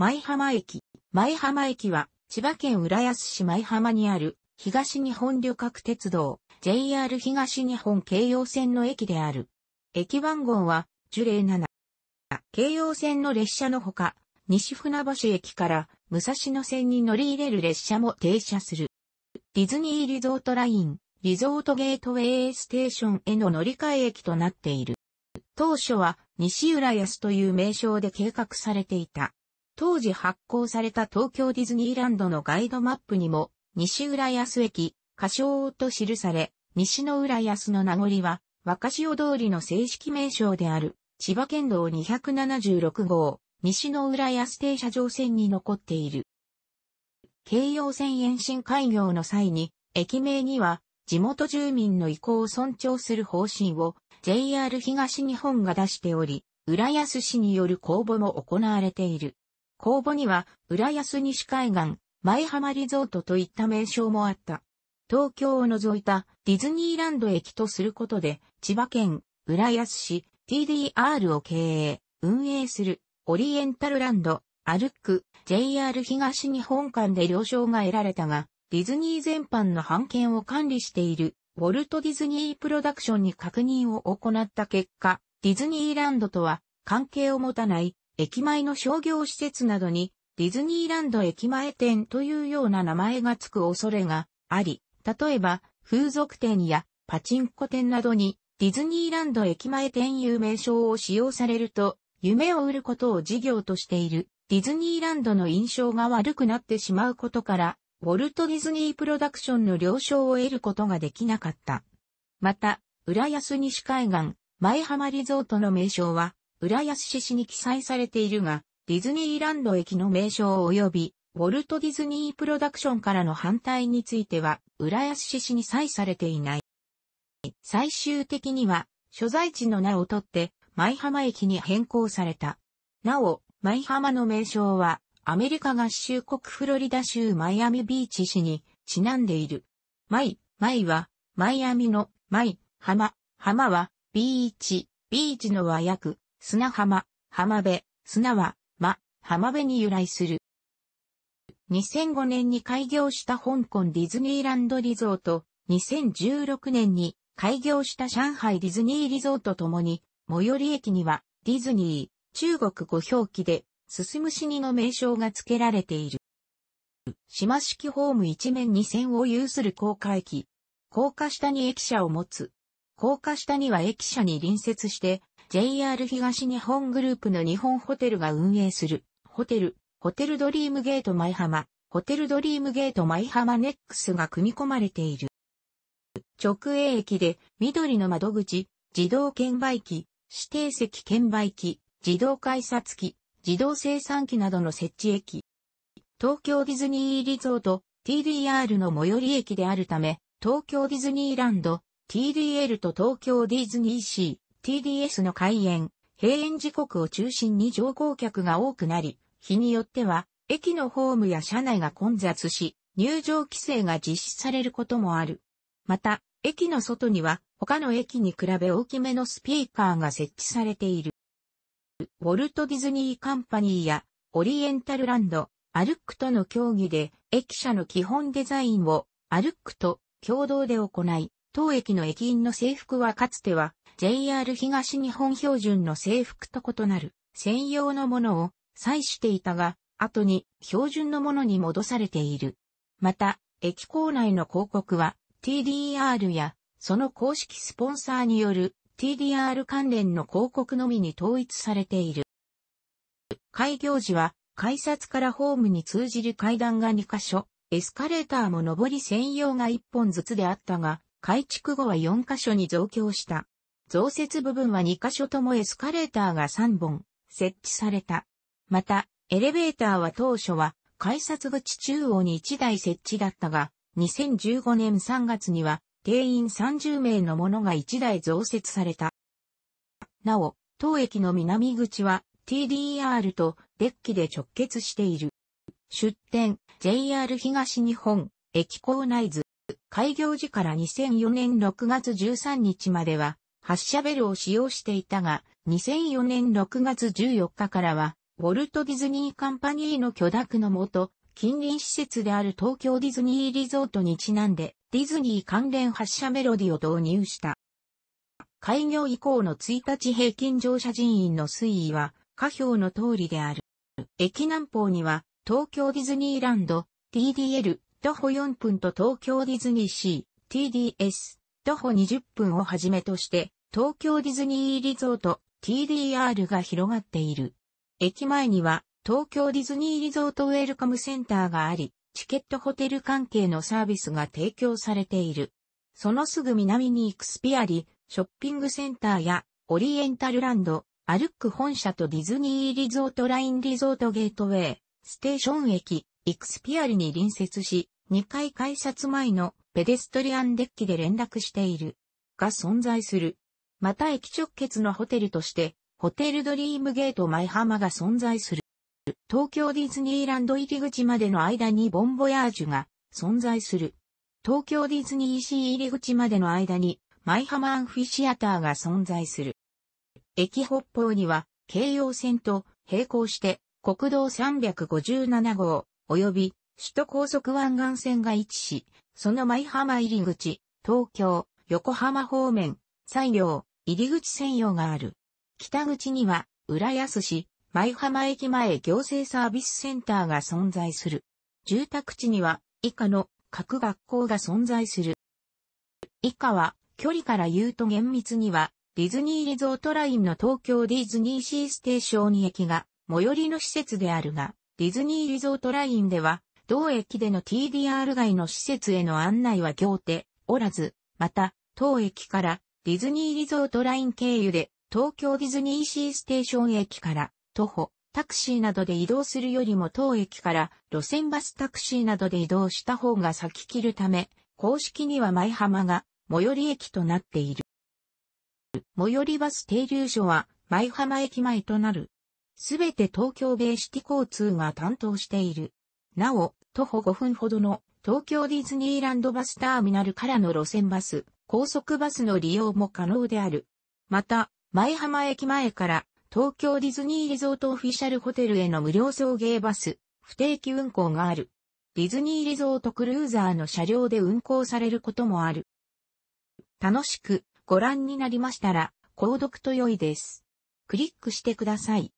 舞浜駅。舞浜駅は、千葉県浦安市舞浜にある、東日本旅客鉄道、JR 東日本京葉線の駅である。駅番号は、樹齢7。京葉線の列車のほか、西船橋駅から武蔵野線に乗り入れる列車も停車する。ディズニーリゾートライン、リゾートゲートウェイステーションへの乗り換え駅となっている。当初は西浦安という名称で計画されていた。当時発行された東京ディズニーランドのガイドマップにも、西浦安駅、仮称と記され、西の浦安の名残は、若潮通りの正式名称である、千葉県道276号、西の浦安停車場線に残っている。京葉線延伸開業の際に、駅名には、地元住民の意向を尊重する方針を JR 東日本が出しており、浦安市による公募も行われている。公募には、浦安西海岸、前浜リゾートといった名称もあった。東京を除いたディズニーランド駅とすることで、千葉県、浦安市、TDR を経営、運営する、オリエンタルランド、アルック、JR 東日本間で了承が得られたが、ディズニー全般の半権を管理している、ウォルト・ディズニー・プロダクションに確認を行った結果、ディズニーランドとは関係を持たない駅前の商業施設などにディズニーランド駅前店というような名前がつく恐れがあり、例えば風俗店やパチンコ店などにディズニーランド駅前店有名称を使用されると、夢を売ることを事業としているディズニーランドの印象が悪くなってしまうことから、ウォルト・ディズニー・プロダクションの了承を得ることができなかった。また、浦安西海岸、前浜リゾートの名称は、浦安市市に記載されているが、ディズニーランド駅の名称及び、ウォルト・ディズニー・プロダクションからの反対については、浦安市市に際されていない。最終的には、所在地の名を取って、舞浜駅に変更された。なお、舞浜の名称は、アメリカ合衆国フロリダ州マイアミビーチ市にちなんでいる。舞、舞は、マイアミの、舞、浜、浜は、ビーチ、ビーチの和訳、砂浜、浜辺、砂は、ま、浜辺に由来する。2005年に開業した香港ディズニーランドリゾート、2016年に開業した上海ディズニーリゾートともに、最寄り駅にはディズニー、中国語表記で、進む死にの名称が付けられている。島式ホーム一面二線を有する高架駅。高架下に駅舎を持つ。高架下には駅舎に隣接して、JR 東日本グループの日本ホテルが運営する、ホテル、ホテルドリームゲート舞浜、ホテルドリームゲート舞浜ネックスが組み込まれている。直営駅で、緑の窓口、自動券売機、指定席券売機、自動改札機、自動生産機などの設置駅。東京ディズニーリゾート、TDR の最寄り駅であるため、東京ディズニーランド、TDL と東京ディズニーシー、TDS の開園、閉園時刻を中心に乗降客が多くなり、日によっては、駅のホームや車内が混雑し、入場規制が実施されることもある。また、駅の外には、他の駅に比べ大きめのスピーカーが設置されている。ウォルト・ディズニー・カンパニーや、オリエンタルランド、アルックとの協議で、駅舎の基本デザインを、アルックと共同で行い、当駅の駅員の制服はかつては、JR 東日本標準の制服と異なる専用のものを採していたが、後に標準のものに戻されている。また、駅構内の広告は TDR やその公式スポンサーによる TDR 関連の広告のみに統一されている。開業時は改札からホームに通じる階段が2カ所、エスカレーターも上り専用が1本ずつであったが、改築後は4カ所に増強した。増設部分は2箇所ともエスカレーターが3本設置された。また、エレベーターは当初は改札口中央に1台設置だったが、2015年3月には定員30名のものが1台増設された。なお、当駅の南口は TDR とデッキで直結している。出店、JR 東日本、駅構内図、開業時から2004年6月13日までは、発射ベルを使用していたが、2004年6月14日からは、ウォルト・ディズニー・カンパニーの許諾のもと、近隣施設である東京ディズニーリゾートにちなんで、ディズニー関連発射メロディを導入した。開業以降の1日平均乗車人員の推移は、下表の通りである。駅南方には、東京ディズニーランド、TDL、徒歩4分と東京ディズニーシー、TDS、徒歩20分をはじめとして、東京ディズニーリゾート TDR が広がっている。駅前には東京ディズニーリゾートウェルカムセンターがあり、チケットホテル関係のサービスが提供されている。そのすぐ南にイクスピアリ、ショッピングセンターやオリエンタルランド、アルック本社とディズニーリゾートラインリゾートゲートウェイ、ステーション駅、イクスピアリに隣接し、2階改札前のペデストリアンデッキで連絡している。が存在する。また駅直結のホテルとして、ホテルドリームゲート舞浜が存在する。東京ディズニーランド入り口までの間にボンボヤージュが存在する。東京ディズニーシー入り口までの間に舞浜アンフィシアターが存在する。駅北方には京葉線と並行して国道357号及び首都高速湾岸線が位置し、その舞浜入り口、東京、横浜方面、西洋、入り口専用がある。北口には、浦安市、舞浜駅前行政サービスセンターが存在する。住宅地には、以下の各学校が存在する。以下は、距離から言うと厳密には、ディズニーリゾートラインの東京ディズニーシーステーション駅が、最寄りの施設であるが、ディズニーリゾートラインでは、同駅での TDR 外の施設への案内は行っておらず、また、当駅からディズニーリゾートライン経由で、東京ディズニーシーステーション駅から、徒歩、タクシーなどで移動するよりも当駅から路線バスタクシーなどで移動した方が先切るため、公式には舞浜が最寄り駅となっている。最寄りバス停留所は舞浜駅前となる。すべて東京ベーシティ交通が担当している。なお、徒歩5分ほどの東京ディズニーランドバスターミナルからの路線バス、高速バスの利用も可能である。また、前浜駅前から東京ディズニーリゾートオフィシャルホテルへの無料送迎バス、不定期運行がある。ディズニーリゾートクルーザーの車両で運行されることもある。楽しくご覧になりましたら、購読と良いです。クリックしてください。